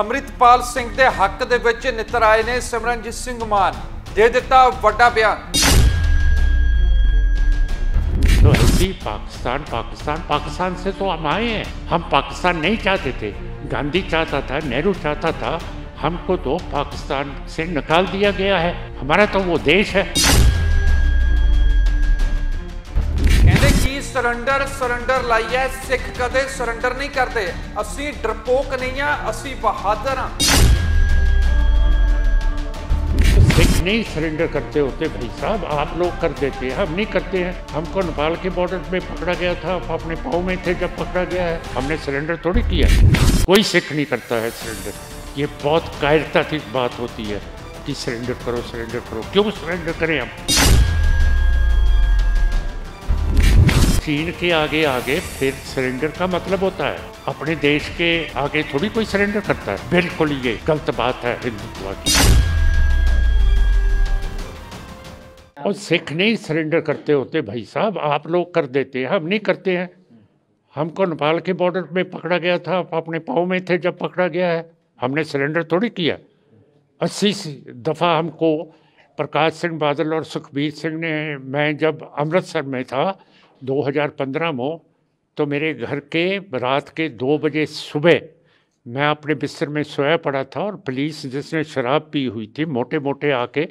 ਅਮਰਿਤਪਾਲ ਸਿੰਘ ਦੇ ਹੱਕ ਦੇ ਵਿੱਚ ਨਿਤਰ ਆਏ ਨੇ ਸਿਮਰਨਜੀਤ ਸਿੰਘ ਮਾਨ ਦੇ ਦਿੱਤਾ ਵੱਡਾ ਬਿਆਨ ਨੋ ਹਿੰਦੀ ਪਾਕਿਸਤਾਨ ਪਾਕਿਸਤਾਨ ਪਾਕਿਸਤਾਨ ਸੇ ਤੋਂ ਹਮ ਆਏ ਹੈ ਹਮ ਪਾਕਿਸਤਾਨ ਨਹੀਂ ਚਾਹਤੇ تھے ਗਾਂਧੀ ਚਾਹਤਾ ਥਾ ਨਹਿਰੂ ਚਾਹਤਾ ਥਾ ਹਮ ਕੋ ਤੋ ਪਾਕਿਸਤਾਨ ਸੇ ਨਿਕਾਲ ਦਿਆ ਗਿਆ ਹੈ ਹਮਾਰਾ ਤਾਂ ਉਹ ਦੇਸ਼ ਹੈ सरेंडर सरेंडर लाई है सिख ਕਦੇ सरेंडर नहीं करते असी डरपोक नहीं हाँ असी बहादुर हाँ सिख नहीं सरेंडर करते होते भाई साहब आप लोग कर देते हैं हम नहीं करते हैं हमको नेपाल के बॉर्डर में पकड़ा गया था आप अपने पाँव में थे जब पकड़ा गया है हमने सरेंडर थोड़ी किया कोई सिख नहीं करता है सरेंडर ये बहुत कायरता की बात होती है कि सरेंडर करो सरेंडर करो क्यों सरेंडर करें हम चीन के आगे आगे फिर सरेंडर का मतलब होता है अपने देश के आगे थोड़ी कोई सरेंडर करता है बिल्कुल ये गलत बात है हिंदुत्व की और सिख नहीं सरेंडर करते होते भाई साहब आप लोग कर देते हैं हम नहीं करते हैं हमको नेपाल के बॉर्डर में पकड़ा गया था अपने पाँव में थे जब पकड़ा गया है हमने सरेंडर थोड़ी किया अस्सी दफ़ा हमको प्रकाश सिंह बादल और सुखबीर सिंह ने मैं जब अमृतसर में था 2015 में तो मेरे घर के रात के दो बजे सुबह मैं अपने बिस्तर में सोया पड़ा था और पुलिस जिसने शराब पी हुई थी मोटे मोटे आके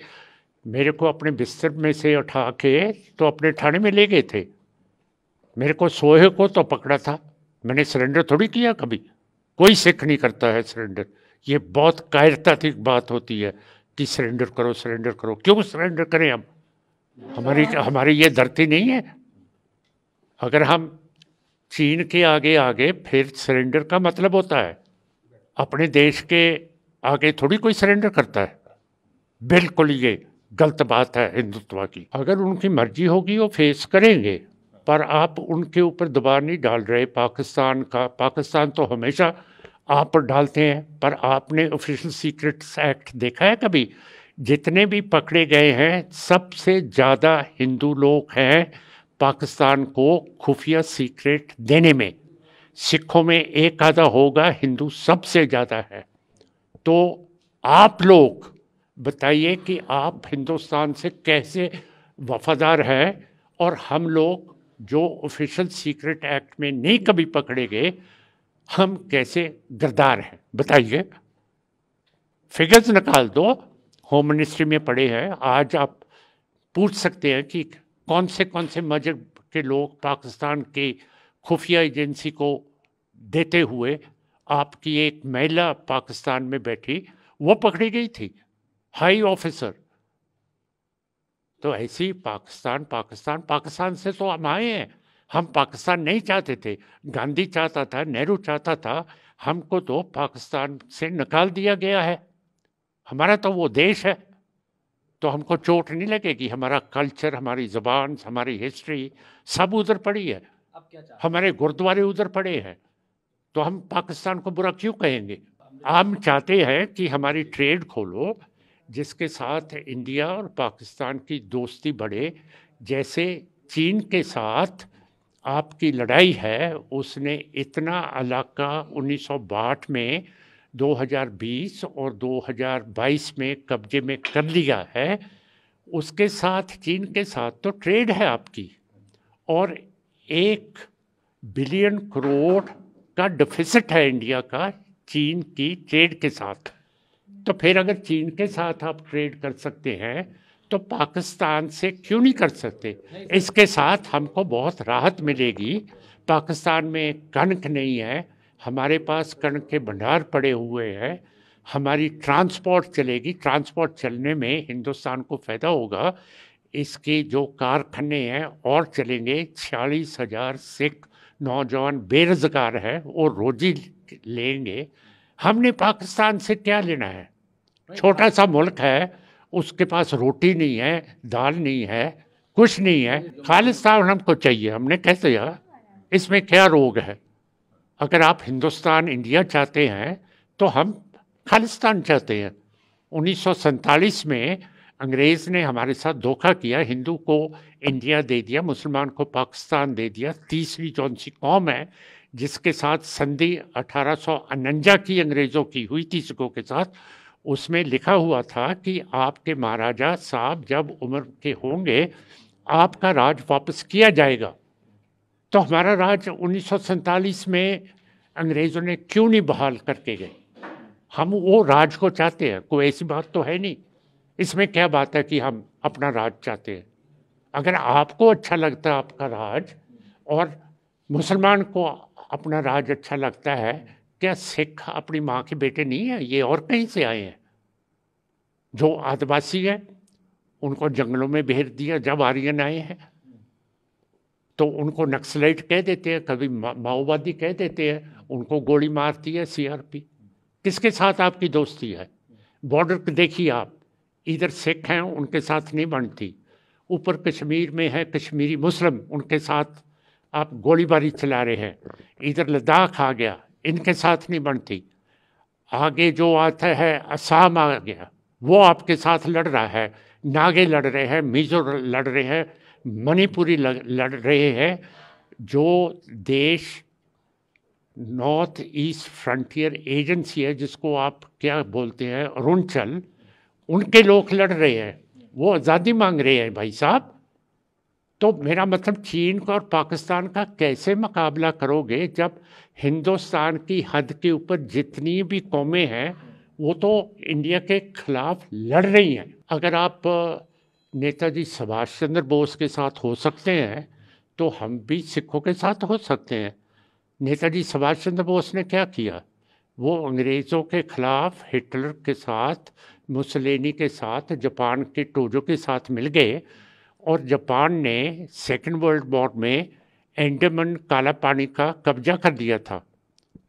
मेरे को अपने बिस्तर में से उठा के तो अपने थाने में ले गए थे मेरे को सोहे को तो पकड़ा था मैंने सरेंडर थोड़ी किया कभी कोई सिख नहीं करता है सरेंडर ये बहुत कायरता की बात होती है कि सरेंडर करो सरेंडर करो क्यों सरेंडर करें हम हमारी हमारी ये धरती नहीं है अगर हम चीन के आगे आगे फिर सरेंडर का मतलब होता है अपने देश के आगे थोड़ी कोई सरेंडर करता है बिल्कुल ये गलत बात है हिंदुत्व की अगर उनकी मर्जी होगी वो फेस करेंगे पर आप उनके ऊपर दबाव नहीं डाल रहे पाकिस्तान का पाकिस्तान तो हमेशा आप पर डालते हैं पर आपने ऑफिशियल सीक्रेट्स एक्ट देखा है कभी जितने भी पकड़े गए हैं सबसे ज़्यादा हिंदू लोग हैं पाकिस्तान को खुफिया सीक्रेट देने में सिखों में एक आधा होगा हिंदू सबसे ज़्यादा है तो आप लोग बताइए कि आप हिंदुस्तान से कैसे वफादार हैं और हम लोग जो ऑफिशियल सीक्रेट एक्ट में नहीं कभी पकड़े गए हम कैसे गद्दार हैं बताइए फिगर्स निकाल दो होम मिनिस्ट्री में पड़े हैं आज आप पूछ सकते हैं कि कौन से कौन से मजहब के लोग पाकिस्तान के खुफिया एजेंसी को देते हुए आपकी एक महिला पाकिस्तान में बैठी वो पकड़ी गई थी हाई ऑफिसर तो ऐसी पाकिस्तान पाकिस्तान पाकिस्तान से तो हम आए हैं हम पाकिस्तान नहीं चाहते थे गांधी चाहता था नेहरू चाहता था हमको तो पाकिस्तान से निकाल दिया गया है हमारा तो वो देश है तो हमको चोट नहीं लगेगी हमारा कल्चर हमारी ज़बान हमारी हिस्ट्री सब उधर पड़ी है अब क्या हमारे गुरुद्वारे उधर पड़े हैं तो हम पाकिस्तान को बुरा क्यों कहेंगे हम चाहते हैं कि हमारी ट्रेड खोलो जिसके साथ इंडिया और पाकिस्तान की दोस्ती बढ़े जैसे चीन के साथ आपकी लड़ाई है उसने इतना इलाका उन्नीस में 2020 और 2022 में कब्जे में कर लिया है उसके साथ चीन के साथ तो ट्रेड है आपकी और एक बिलियन करोड़ का डिफिसिट है इंडिया का चीन की ट्रेड के साथ तो फिर अगर चीन के साथ आप ट्रेड कर सकते हैं तो पाकिस्तान से क्यों नहीं कर सकते इसके साथ हमको बहुत राहत मिलेगी पाकिस्तान में कनक नहीं है हमारे पास कर्ण के भंडार पड़े हुए हैं हमारी ट्रांसपोर्ट चलेगी ट्रांसपोर्ट चलने में हिंदुस्तान को फ़ायदा होगा इसके जो कारखाने हैं और चलेंगे छियालीस हज़ार सिख नौजवान बेरोज़गार है वो रोजी लेंगे हमने पाकिस्तान से क्या लेना है छोटा सा मुल्क है उसके पास रोटी नहीं है दाल नहीं है कुछ नहीं है खालिस्तान हमको चाहिए हमने कैसे यार इसमें क्या रोग है अगर आप हिंदुस्तान इंडिया चाहते हैं तो हम खालिस्तान चाहते हैं उन्नीस में अंग्रेज़ ने हमारे साथ धोखा किया हिंदू को इंडिया दे दिया मुसलमान को पाकिस्तान दे दिया तीसरी जौन सी कौम है जिसके साथ संधि अठारह की अंग्रेज़ों की हुई थी सिखों के साथ उसमें लिखा हुआ था कि आपके महाराजा साहब जब उम्र के होंगे आपका राज वापस किया जाएगा तो हमारा राज उन्नीस में अंग्रेज़ों ने क्यों नहीं बहाल करके गए हम वो राज को चाहते हैं कोई ऐसी बात तो है नहीं इसमें क्या बात है कि हम अपना राज चाहते हैं अगर आपको अच्छा लगता है आपका राज और मुसलमान को अपना राज अच्छा लगता है क्या सिख अपनी माँ के बेटे नहीं है ये और कहीं से आए हैं जो आदिवासी हैं उनको जंगलों में भेज दिया जब आर्यन आए हैं तो उनको नक्सलाइट कह देते हैं कभी माओवादी कह देते हैं उनको गोली मारती है सीआरपी किसके साथ आपकी दोस्ती है बॉर्डर देखिए आप इधर सिख हैं उनके साथ नहीं बनती ऊपर कश्मीर में है कश्मीरी मुस्लिम उनके साथ आप गोलीबारी चला रहे हैं इधर लद्दाख आ गया इनके साथ नहीं बनती आगे जो आता है असम आ गया वो आपके साथ लड़ रहा है नागे लड़ रहे हैं मिजो लड़ रहे हैं हम्म। मणिपुरी लड़ रहे हैं जो देश नॉर्थ ईस्ट फ्रंटियर एजेंसी है जिसको आप क्या बोलते हैं अरुणचल उनके लोग लड़ रहे हैं वो आज़ादी मांग रहे हैं भाई साहब तो मेरा मतलब चीन का और पाकिस्तान का कैसे मुकाबला करोगे जब हिंदुस्तान की हद के ऊपर जितनी भी कौमें हैं वो तो इंडिया के खिलाफ लड़ रही हैं अगर आप नेताजी सुभाष चंद्र बोस के साथ हो सकते हैं तो हम भी सिखों के साथ हो सकते हैं नेताजी सुभाष चंद्र बोस ने क्या किया वो अंग्रेज़ों के खिलाफ हिटलर के साथ मुसलिनी के साथ जापान के टोजो के साथ मिल गए और जापान ने सेकेंड वर्ल्ड वॉर में एंडमन काला पानी का कब्जा कर दिया था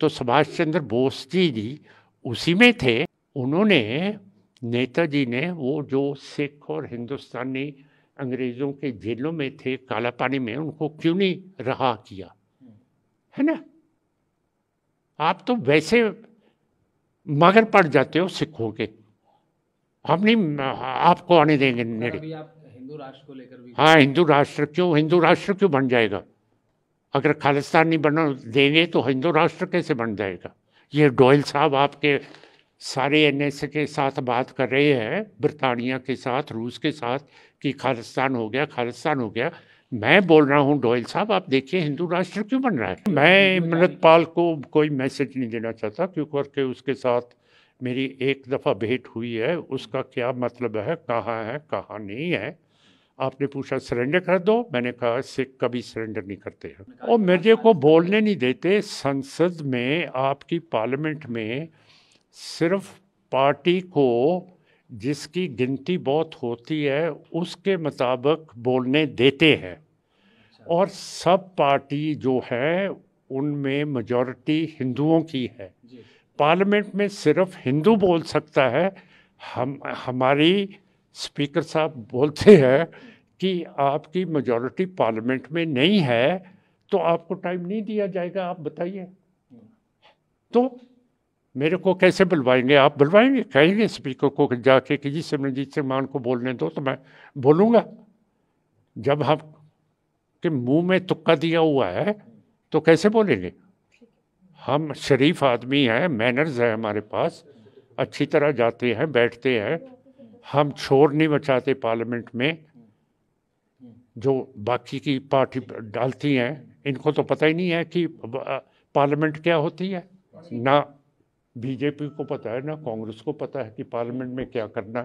तो सुभाष चंद्र बोस जी जी उसी में थे उन्होंने नेताजी ने वो जो सिख और हिंदुस्तानी अंग्रेज़ों के जेलों में थे काला पानी में उनको क्यों नहीं रहा किया है ना आप तो वैसे मगर पड़ जाते हो सिखों के हम नहीं आपको आने देंगे हिंदू राष्ट्र को लेकर भी हाँ हिंदू राष्ट्र क्यों हिंदू राष्ट्र क्यों बन जाएगा अगर खालिस्तान नहीं बना देंगे तो हिंदू राष्ट्र कैसे बन जाएगा ये डोयल साहब आपके सारे एन के साथ बात कर रहे हैं बरतानिया के साथ रूस के साथ कि खालिस्तान हो गया खालिस्तान हो गया मैं बोल रहा हूँ डोयल साहब आप देखिए हिंदू राष्ट्र क्यों बन रहा है मैं इमरत पाल को कोई मैसेज नहीं देना चाहता क्योंकि उसके साथ मेरी एक दफ़ा भेंट हुई है उसका क्या मतलब है कहाँ है कहाँ नहीं है आपने पूछा सरेंडर कर दो मैंने कहा सिख कभी सरेंडर नहीं करते हैं और मेरे को बोलने नहीं देते संसद में आपकी पार्लियामेंट में सिर्फ पार्टी को जिसकी गिनती बहुत होती है उसके मुताबिक बोलने देते हैं अच्छा। और सब पार्टी जो है उनमें मेजॉरिटी हिंदुओं की है पार्लियामेंट में सिर्फ हिंदू बोल सकता है हम हमारी स्पीकर साहब बोलते हैं कि आपकी मेजॉरिटी पार्लियामेंट में नहीं है तो आपको टाइम नहीं दिया जाएगा आप बताइए हम्म। तो मेरे को कैसे बुलवाएंगे आप बुलवाएंगे कहेंगे स्पीकर को जाके कि जी सिमरनजीत सिंह मान को बोलने दो तो मैं बोलूँगा जब हम के मुंह में तुक्का दिया हुआ है तो कैसे बोलेंगे हम शरीफ आदमी हैं मैनर्स हैं हमारे पास अच्छी तरह जाते हैं बैठते हैं हम छोर नहीं मचाते पार्लियामेंट में जो बाकी की पार्टी डालती हैं इनको तो पता ही नहीं है कि पार्लियामेंट क्या होती है ना बीजेपी को पता है ना कांग्रेस को पता है कि पार्लियामेंट में क्या करना है